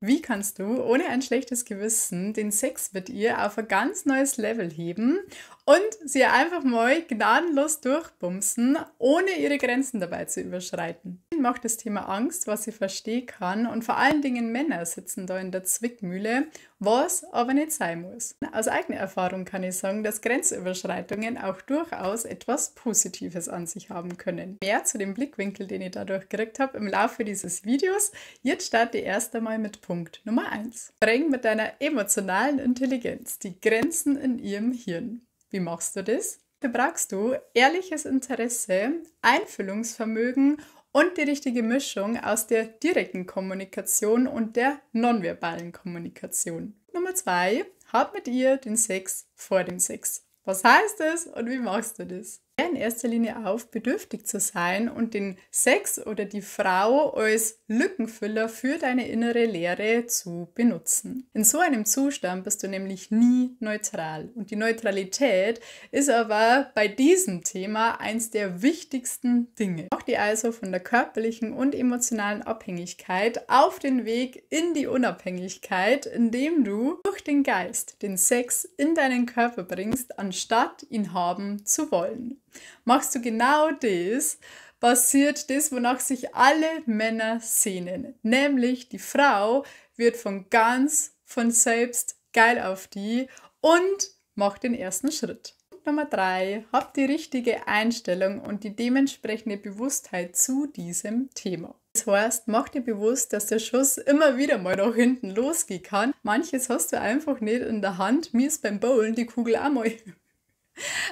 Wie kannst du ohne ein schlechtes Gewissen den Sex mit ihr auf ein ganz neues Level heben und sie einfach mal gnadenlos durchbumsen, ohne ihre Grenzen dabei zu überschreiten? auch das Thema Angst, was ich verstehen kann. Und vor allen Dingen Männer sitzen da in der Zwickmühle, was aber nicht sein muss. Aus eigener Erfahrung kann ich sagen, dass Grenzüberschreitungen auch durchaus etwas Positives an sich haben können. Mehr zu dem Blickwinkel, den ich dadurch gekriegt habe im Laufe dieses Videos. Jetzt starte ich erst einmal mit Punkt Nummer 1. Bring mit deiner emotionalen Intelligenz die Grenzen in ihrem Hirn. Wie machst du das? brauchst du ehrliches Interesse, Einfühlungsvermögen und die richtige Mischung aus der direkten Kommunikation und der nonverbalen Kommunikation. Nummer zwei, hab mit ihr den Sex vor dem Sex. Was heißt das und wie machst du das? in erster Linie auf, bedürftig zu sein und den Sex oder die Frau als Lückenfüller für deine innere Lehre zu benutzen. In so einem Zustand bist du nämlich nie neutral. Und die Neutralität ist aber bei diesem Thema eins der wichtigsten Dinge. Auch die also von der körperlichen und emotionalen Abhängigkeit auf den Weg in die Unabhängigkeit, indem du durch den Geist den Sex in deinen Körper bringst, anstatt ihn haben zu wollen. Machst du genau das, passiert das, wonach sich alle Männer sehnen. Nämlich die Frau wird von ganz von selbst geil auf die und macht den ersten Schritt. Nummer drei: Hab die richtige Einstellung und die dementsprechende Bewusstheit zu diesem Thema. Das heißt, mach dir bewusst, dass der Schuss immer wieder mal nach hinten losgehen kann. Manches hast du einfach nicht in der Hand. Mir ist beim Bowlen die Kugel auch mal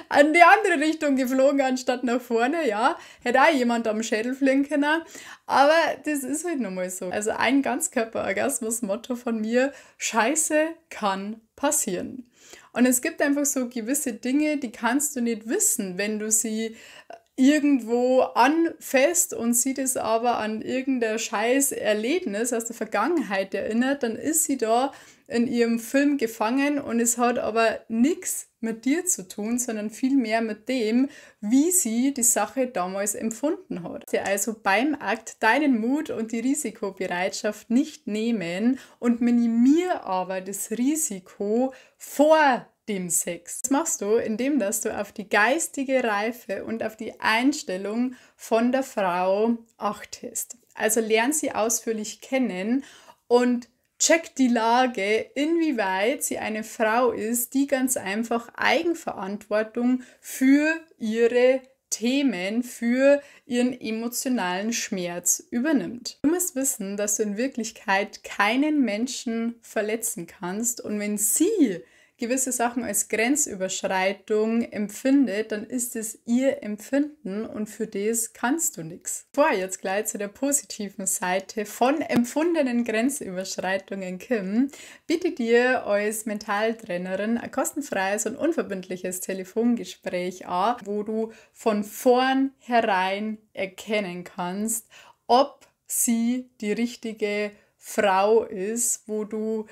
an die andere Richtung geflogen, anstatt nach vorne, ja. Hätte auch jemand am Schädel fliegen können. Aber das ist halt nun mal so. Also ein Ganzkörper-Orgasmus-Motto von mir, Scheiße kann passieren. Und es gibt einfach so gewisse Dinge, die kannst du nicht wissen, wenn du sie äh, irgendwo an fest und sie das aber an irgendein scheiß Erlebnis aus der Vergangenheit erinnert, dann ist sie da in ihrem Film gefangen und es hat aber nichts mit dir zu tun, sondern vielmehr mit dem, wie sie die Sache damals empfunden hat. Sie also beim Akt deinen Mut und die Risikobereitschaft nicht nehmen und minimier aber das Risiko vor dem Sex. Das machst du, indem dass du auf die geistige Reife und auf die Einstellung von der Frau achtest. Also lern sie ausführlich kennen und check die Lage, inwieweit sie eine Frau ist, die ganz einfach Eigenverantwortung für ihre Themen für ihren emotionalen Schmerz übernimmt. Du musst wissen, dass du in Wirklichkeit keinen Menschen verletzen kannst und wenn sie gewisse Sachen als Grenzüberschreitung empfindet, dann ist es ihr Empfinden und für das kannst du nichts. Vor jetzt gleich zu der positiven Seite von empfundenen Grenzüberschreitungen Kim bietet dir als Mentaltrainerin ein kostenfreies und unverbindliches Telefongespräch an, wo du von vornherein erkennen kannst, ob sie die richtige Frau ist, wo du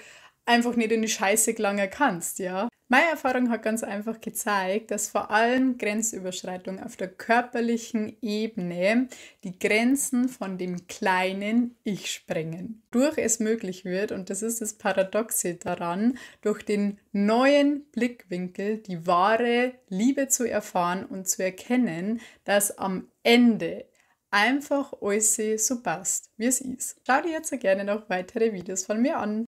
einfach nicht in die Scheiße gelangen kannst, ja. Meine Erfahrung hat ganz einfach gezeigt, dass vor allem Grenzüberschreitung auf der körperlichen Ebene die Grenzen von dem kleinen Ich sprengen. Durch es möglich wird, und das ist das Paradoxe daran, durch den neuen Blickwinkel die wahre Liebe zu erfahren und zu erkennen, dass am Ende einfach alles so passt, wie es ist. Schau dir jetzt gerne noch weitere Videos von mir an.